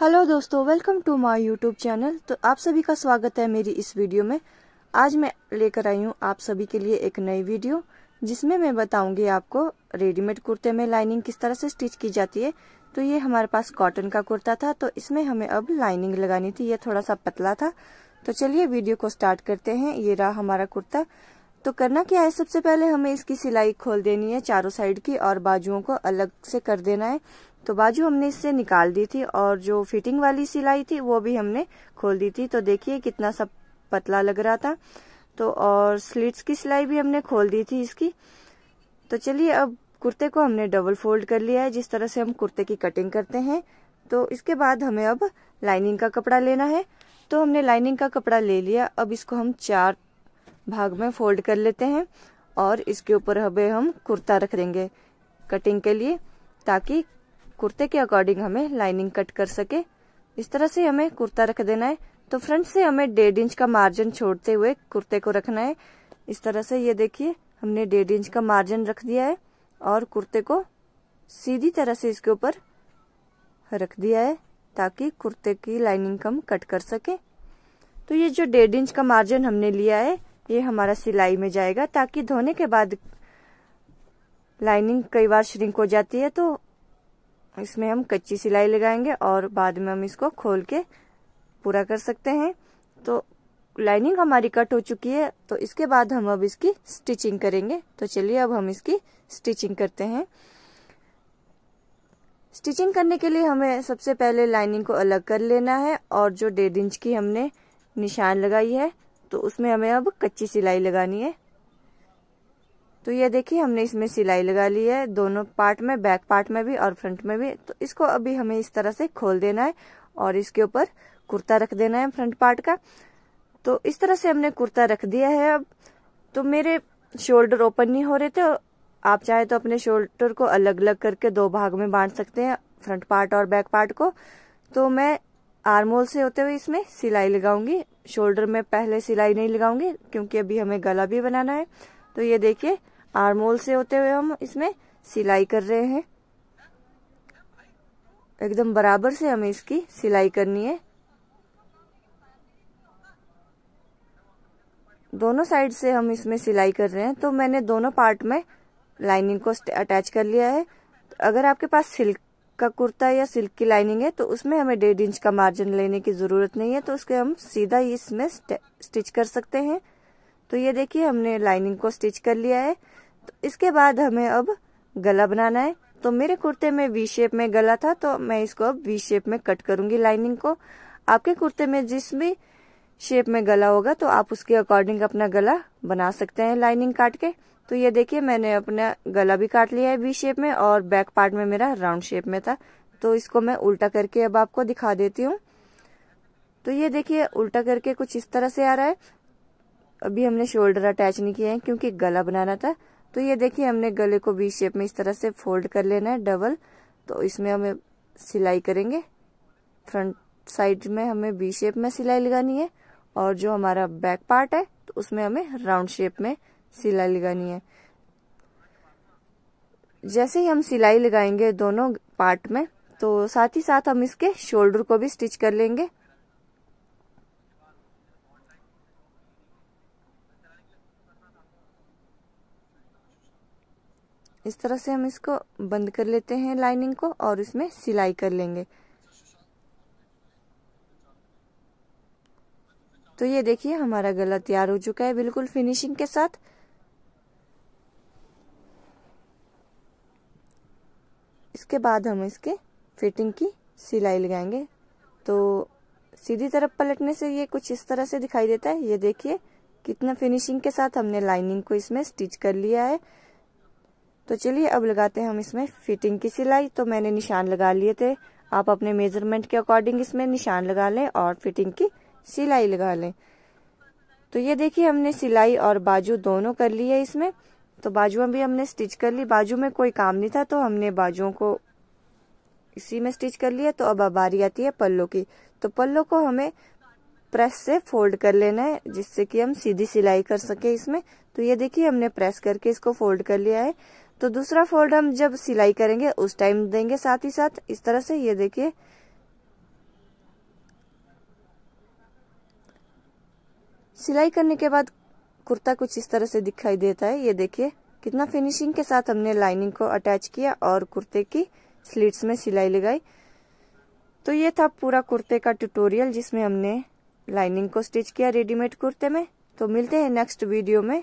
hello दोस्तों welcome to my YouTube channel तो आप सभी का स्वागत है मेरी इस वीडियो में आज मैं लेकर आई हूँ आप सभी के लिए एक नई वीडियो जिसमें मैं बताऊंगी आपको रेडीमेड कुर्ते में लाइनिंग किस तरह से स्टिच की जाती है तो ये हमारे पास कॉटन का कुर्ता था तो इसमें हमें अब लाइनिंग लगानी थी ये थोड़ा सा पतला था तो चलिए वीडियो को स्टार्ट करते हैं ये रहा हमारा कुर्ता तो करना क्या है सबसे पहले हमें इसकी सिलाई खोल देनी है चारों साइड की और बाजुओं को अलग से कर देना है तो बाजू हमने इससे निकाल दी थी और जो फिटिंग वाली सिलाई थी वो भी हमने खोल दी थी तो देखिए कितना सब पतला लग रहा था तो और स्लिट्स की सिलाई भी हमने खोल दी थी इसकी तो चलिए अब कुर्ते को हमने डबल फोल्ड कर लिया है जिस तरह से हम कुर्ते की कटिंग करते हैं तो इसके बाद हमें अब लाइनिंग का कपड़ा लेना है तो हमने लाइनिंग का कपड़ा ले लिया अब इसको हम चार भाग में फोल्ड कर लेते हैं और इसके ऊपर हमें हम कुर्ता रख देंगे कटिंग के लिए ताकि कुर्ते के अकॉर्डिंग हमें लाइनिंग कट कर सके इस तरह से हमें कुर्ता रख देना है तो फ्रंट से हमें डेढ़ इंच का मार्जिन छोड़ते हुए कुर्ते को रखना है इस तरह से ये देखिए हमने डेढ़ इंच का मार्जिन रख दिया है और कुर्ते को सीधी तरह से इसके ऊपर रख दिया है ताकि कुर्ते की लाइनिंग हम कट कर सके तो ये जो डेढ़ इंच का मार्जिन हमने लिया है ये हमारा सिलाई में जाएगा ताकि धोने के बाद लाइनिंग कई बार श्रिंक हो जाती है तो इसमें हम कच्ची सिलाई लगाएंगे और बाद में हम इसको खोल के पूरा कर सकते हैं तो लाइनिंग हमारी कट हो चुकी है तो इसके बाद हम अब इसकी स्टिचिंग करेंगे तो चलिए अब हम इसकी स्टिचिंग करते हैं स्टिचिंग करने के लिए हमें सबसे पहले लाइनिंग को अलग कर लेना है और जो डेढ़ इंच की हमने निशान लगाई है तो उसमें हमें अब कच्ची सिलाई लगानी है तो ये देखिए हमने इसमें सिलाई लगा ली है दोनों पार्ट में बैक पार्ट में भी और फ्रंट में भी तो इसको अभी हमें इस तरह से खोल देना है और इसके ऊपर कुर्ता रख देना है फ्रंट पार्ट का तो इस तरह से हमने कुर्ता रख दिया है अब तो मेरे शोल्डर ओपन नहीं हो रहे थे आप चाहे तो अपने शोल्डर को अलग अलग करके दो भाग में बांट सकते हैं फ्रंट पार्ट और बैक पार्ट को तो मैं आर्मोल से होते हुए इसमें सिलाई लगाऊंगी शोल्डर में पहले सिलाई नहीं लगाऊंगी क्योंकि अभी हमें गला भी बनाना है तो ये देखिए आरमोल से होते हुए हम इसमें सिलाई कर रहे हैं एकदम बराबर से हमें इसकी सिलाई करनी है दोनों साइड से हम इसमें सिलाई कर रहे हैं तो मैंने दोनों पार्ट में लाइनिंग को अटैच कर लिया है तो अगर आपके पास सिल्क का कुर्ता या सिल्क की लाइनिंग है तो उसमें हमें डेढ़ इंच का मार्जिन लेने की ज़रूरत नहीं है तो उसके हम सीधा ही इसमें स्टिच कर सकते हैं तो ये देखिए हमने लाइनिंग को स्टिच कर लिया है तो इसके बाद हमें अब गला बनाना है तो मेरे कुर्ते में वी शेप में गला था तो मैं इसको अब वी शेप में कट करूंगी लाइनिंग को आपके कुर्ते में जिस भी शेप में गला होगा तो आप उसके अकॉर्डिंग अपना गला बना सकते हैं लाइनिंग काट के तो ये देखिए मैंने अपना गला भी काट लिया है वी शेप में और बैक पार्ट में मेरा राउंड शेप में था तो इसको मैं उल्टा करके अब आपको दिखा देती हूँ तो ये देखिए उल्टा करके कुछ इस तरह से आ रहा है अभी हमने शोल्डर अटैच नहीं किया है क्योंकि गला बनाना था तो ये देखिए हमने गले को बी शेप में इस तरह से फोल्ड कर लेना है डबल तो इसमें हमें सिलाई करेंगे फ्रंट साइड में हमें बी शेप में सिलाई लगानी है और जो हमारा बैक पार्ट है तो उसमें हमें राउंड शेप में सिलाई लगानी है जैसे ही हम सिलाई लगाएंगे दोनों पार्ट में तो साथ ही साथ हम इसके शोल्डर को भी स्टिच कर लेंगे इस तरह से हम इसको बंद कर लेते हैं लाइनिंग को और इसमें सिलाई कर लेंगे तो ये देखिए हमारा गला तैयार हो चुका है बिल्कुल फिनिशिंग के साथ इसके बाद हम इसके फिटिंग की सिलाई लगाएंगे तो सीधी तरफ पलटने से ये कुछ इस तरह से दिखाई देता है ये देखिए कितना फिनिशिंग के साथ हमने लाइनिंग को इसमें स्टिच कर लिया है तो चलिए अब लगाते हैं हम इसमें फिटिंग की सिलाई तो मैंने निशान लगा लिए थे आप अपने मेजरमेंट के अकॉर्डिंग इसमें निशान लगा लें और फिटिंग की सिलाई लगा लें तो ये देखिए हमने सिलाई और बाजू दोनों कर लिए है इसमें तो बाजुआ भी हमने स्टिच कर ली बाजू में कोई काम नहीं था तो हमने बाजुओं को इसी में स्टिच कर लिया तो अब बारी आती है पल्लों की तो पल्लों को हमें प्रेस से फोल्ड कर लेना है जिससे कि हम सीधी सिलाई कर सके इसमें तो ये देखिए हमने प्रेस करके इसको फोल्ड कर लिया है तो दूसरा फोल्ड हम जब सिलाई करेंगे उस टाइम देंगे साथ ही साथ इस तरह से ये देखिए सिलाई करने के बाद कुर्ता कुछ इस तरह से दिखाई देता है ये देखिए कितना फिनिशिंग के साथ हमने लाइनिंग को अटैच किया और कुर्ते की स्लीट्स में सिलाई लगाई तो ये था पूरा कुर्ते का ट्यूटोरियल जिसमें हमने लाइनिंग को स्टिच किया रेडीमेड कुर्ते में तो मिलते हैं नेक्स्ट वीडियो में